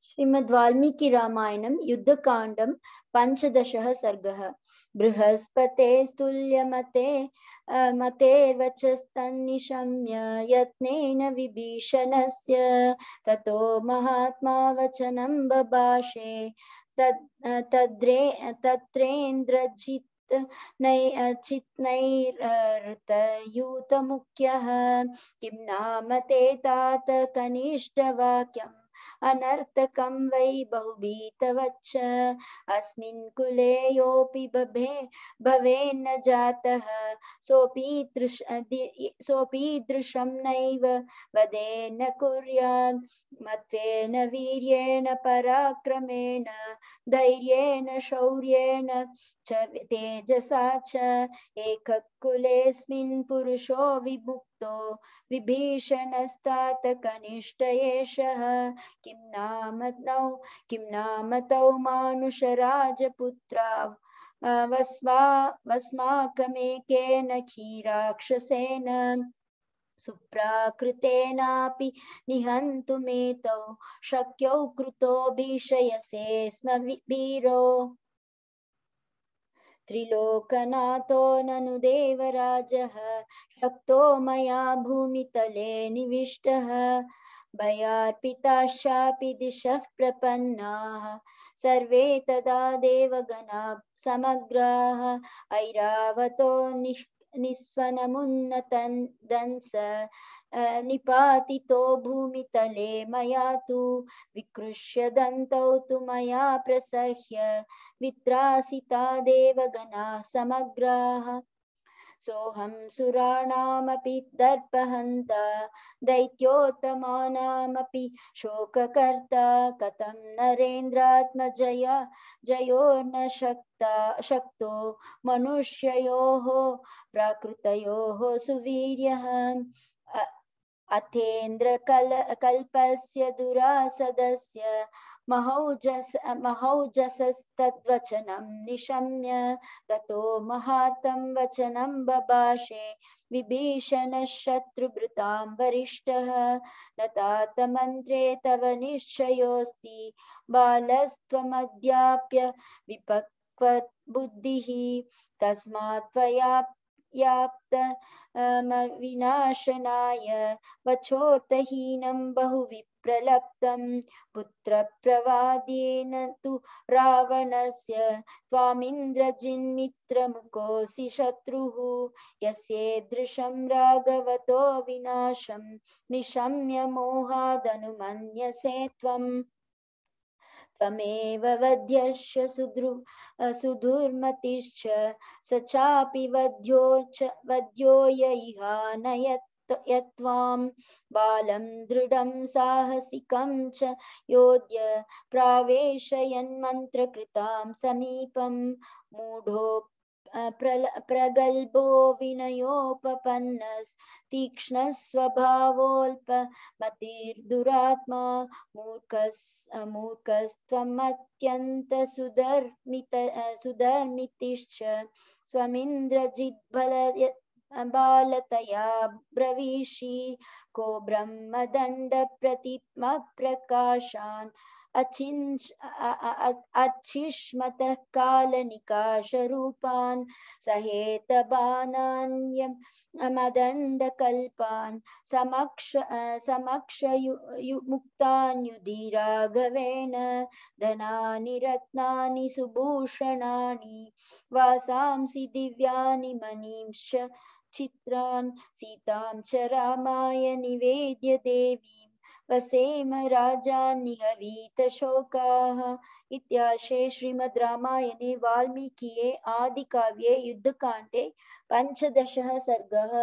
वाल्मीकि श्रीमद्वाल्मीकिरामायणं युद्धकाण्डं पञ्चदशः सर्गः बृहस्पतेस्तुल्यमते मतेर्वचस्तन्निशम्य यत्नेन विभीषणस्य ततो महात्मा वचनं बभाषे तद् तद्रे तत्रेन्द्रजित् चित्नैरतयूतमुख्यः किं नाम ते तात कनिष्ठवाक्यं अनर्थकं वै बहुत अस्मिन् कुले योऽपि बभे भवेन्न जातः सोऽपीदृश सोऽपीदृशं नैव वदेन कुर्यात् मत्वेन वीर्येण पराक्रमेण धैर्येण शौर्येण च तेजसा च एककुलेऽस्मिन् पुरुषो विमुक् युक्तो विभीषणस्तातकनिष्ठ एषः किं नामतौ किं नामतौ मानुषराजपुत्रा वस्मा वस्माकमेकेन क्षीराक्षसेन सुप्राकृतेनापि निहन्तुमेतौ शक्यौ कृतो भीषयसे स्म वीरो त्रिलोकनाथो ननु देवराजः शक्तो मया भूमितले निविष्टः भयार्पिताश्चापि दिशः प्रपन्नाः सर्वे तदा देवगणा समग्राः ऐरावतो निः निस्वनमुन्नतन्दंस निपातितो भूमितले मया तु विकृष्य दन्तौ तु मया प्रसह्य वित्रासिता देवगणाः समग्राः सोहम सुराणामपि दर्पहन्त दैत्योत्तमानामपि शोककर्ता कथं नरेन्द्रात्मजय जयोर्न शक्ता शक्तो मनुष्ययोः प्राकृतयोः सुवीर्यः अथेन्द्र कल कल्पस्य दुरासदस्य महौजस महौजसस्तद्वचनं निशम्य ततो महार्तं वचनं विभीषण विभीषणशत्रुभृतां वरिष्ठः न तातमन्त्रे तव निश्चयोऽस्ति बालस्त्वमद्याप्य विपक्व बुद्धिः तस्मात् त्वया व्याप्त विनाशनाय वचोतहीनं बहुविप्रलप्तं पुत्रप्रवादेन तु रावणस्य त्वामिन्द्रजिन्मित्रमुकोऽसि शत्रुः यस्येदृशं राघवतो विनाशं निशम्य मोहादनुमन्यसे त्वम् त्वमेव वध्यश्च सुधृ सुधुर्मतिश्च स चापि वध्यो च वध्यो यैहानयत् यत्त्वां बालं दृढं साहसिकं च योध्य प्रावेशयन्मन्त्रकृतां समीपं मूढोप प्रगल्भो विनयोपपन्नस् तीक्ष्णस्वभावोऽल्पमतिर्दुरात्मा मूर्खस् मूर्खस्त्वमत्यन्तसुधर्मित सुधर्मितिश्च स्वमिन्द्रजिद्बल बालतया ब्रवीषि को ब्रह्मदण्डप्रतिमप्रकाशान् अच्छिष्मतः कालनिकाशरूपान् सहेतबाणान्यं मदण्डकल्पान् समक्ष समक्षयुमुक्तान्युधि राघवेण धनानि रत्नानि सुभूषणानि वासांसि दिव्यानि मनींश्च चित्रान् सीतां च रामाय निवेद्य देवीम् वसेम राजा निहवीतशोकाः इत्याशे श्रीमद् रामायणे वाल्मीकिये आदिकाव्ये युद्धकांडे पञ्चदशः सर्गः